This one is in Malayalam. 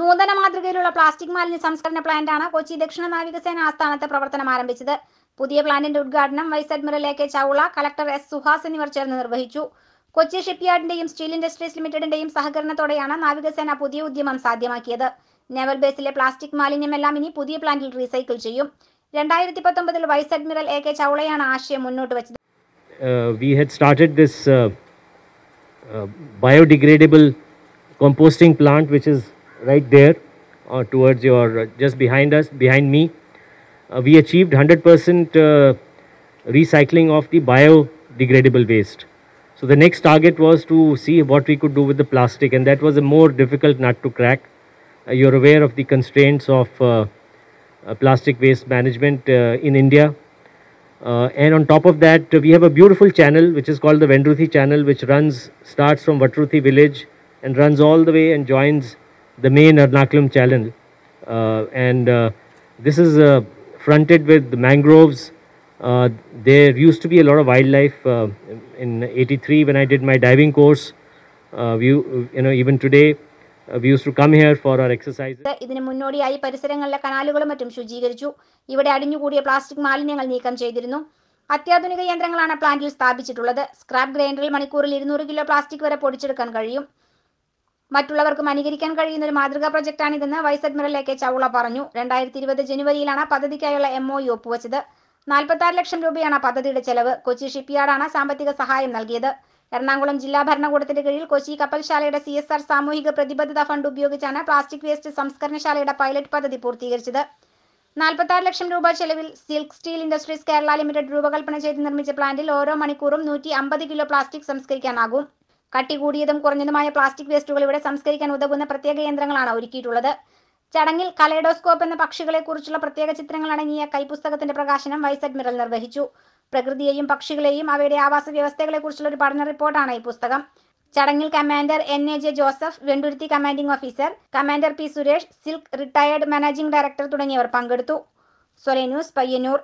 നൂതന മാതൃകയിലുള്ള പ്ലാസ്റ്റിക് മാലിന്യ സംസ്കരണ പ്ലാന്റാണ് കൊച്ചി ദക്ഷിണ നാവികസേന ആസ്ഥാനത്ത് പ്രവർത്തനം ആരംഭിച്ചത് പുതിയ പ്ലാന്റിന്റെ ഉദ്ഘാടനം vice admiral A K Chawla collector S Suhas എന്നിവർ ചേർന്ന് നിർവഹിച്ചു കൊച്ചി ഷിപ്പ്യാർഡിന്റെയും സ്റ്റീൽ ഇൻഡസ്ട്രീസ് ലിമിറ്റഡിന്റെയും സഹകരണത്തോടെയാണ് നാവികസേന പുതിയ ഉദ്യമം സാധ്യമാക്കിയത് നേവൽ ബേസിലെ പ്ലാസ്റ്റിക് മാലിന്യമെല്ലാം ഇനി പുതിയ പ്ലാന്റിൽ റീസൈക്കിൾ ചെയ്യും രണ്ടായിരത്തി പത്തൊമ്പതിൽ വൈസ് അഡ്മിറൽ എ കെ ചൗളയാണ് ആശയം മുന്നോട്ട് വെച്ചത് biodegradable uh, uh, uh, composting plant which is right there or uh, towards your uh, just behind us behind me uh, we achieved 100% uh, recycling of the biodegradable waste so the next target was to see what we could do with the plastic and that was a more difficult nut to crack you're aware of the constraints of plastic waste management in india and on top of that we have a beautiful channel which is called the vendruthi channel which runs starts from vatruthi village and runs all the way and joins the main Ernakulam channel. Uh, and uh, this is uh, fronted with mangroves. there used to be a lot of wildlife in 83 when I did my diving course. we, you know, even today, ഇതിന് മുന്നോടിയായി പരിസരങ്ങളിലെ കനാലുകളും മറ്റും ശുചീകരിച്ചു ഇവിടെ അടിഞ്ഞുകൂടിയ പ്ലാസ്റ്റിക് മാലിന്യങ്ങൾ നീക്കം ചെയ്തിരുന്നു അത്യാധുനിക യന്ത്രങ്ങളാണ് പ്ലാന്റിൽ സ്ഥാപിച്ചിട്ടുള്ളത് സ്ക്രാപ്പ് ഗ്രൈൻഡറിൽ മണിക്കൂറിൽ ഇരുന്നൂറ് കിലോ പ്ലാസ്റ്റിക് വരെ പൊടിച്ചെടുക്കാൻ കഴിയും മറ്റുള്ളവർക്കും അനുകരിക്കാൻ കഴിയുന്ന ഒരു മാതൃകാ പ്രൊജക്ടാണിതെന്ന് vice admiral A K Chawla പറഞ്ഞു രണ്ടായിരത്തി ഇരുപത് ജനുവരിയിലാണ് പദ്ധതിക്കായുള്ള എം ഒ യു ഒപ്പുവച്ചത് നാൽപ്പത്തി ലക്ഷം രൂപയാണ് പദ്ധതിയുടെ ചെലവ് കൊച്ചി ഷിപ്പ്യാർഡാണ് സാമ്പത്തിക സഹായം നൽകിയത് എറണാകുളം ജില്ലാ ഭരണകൂടത്തിന്റെ കീഴിൽ കൊച്ചി കപ്പൽശാലയുടെ സി എസ് ആർ സാമൂഹിക പ്രതിബദ്ധത ഫണ്ട് ഉപയോഗിച്ചാണ് പ്ലാസ്റ്റിക് വേസ്റ്റ് സംസ്കരണശാലയുടെ പൈലറ്റ് പദ്ധതി പൂർത്തീകരിച്ചത് നാൽപ്പത്തി ലക്ഷം രൂപ ചെലവിൽ silk steel industries Kerala limited രൂപകൽപ്പന ചെയ്ത് നിർമ്മിച്ച പ്ലാന്റിൽ ഓരോ മണിക്കൂറും നൂറ്റി കിലോ പ്ലാസ്റ്റിക് സംസ്കരിക്കാനാകും കട്ടി കൂടിയതും കുറഞ്ഞതുമായ പ്ലാസ്റ്റിക് വേസ്റ്റുകൾ ഇവിടെ സംസ്കരിക്കാൻ ഉതകുന്ന പ്രത്യേക യന്ത്രങ്ങളാണ് ഒരുക്കിയിട്ടുള്ളത് ചടങ്ങിൽ കലൈഡോസ്കോപ്പ് എന്ന പക്ഷികളെ കുറിച്ചുള്ള പ്രത്യേക ചിത്രങ്ങൾ അടങ്ങിയ കൈപുസ്തകത്തിന്റെ പ്രകാശനം വൈസ് അഡ്മിറൽ നിർവഹിച്ചു പ്രകൃതിയെയും പക്ഷികളെയും അവയുടെ ആവാസ വ്യവസ്ഥകളെ കുറിച്ചുള്ള ഒരു പഠന റിപ്പോർട്ടാണ് ഈ പുസ്തകം ചടങ്ങിൽ commander N A J Joseph Venduruthy commanding officer commander P Suresh silk retired managing director തുടങ്ങിയവർ പങ്കെടുത്തു സൊലൈ ന്യൂസ് പയ്യന്നൂർ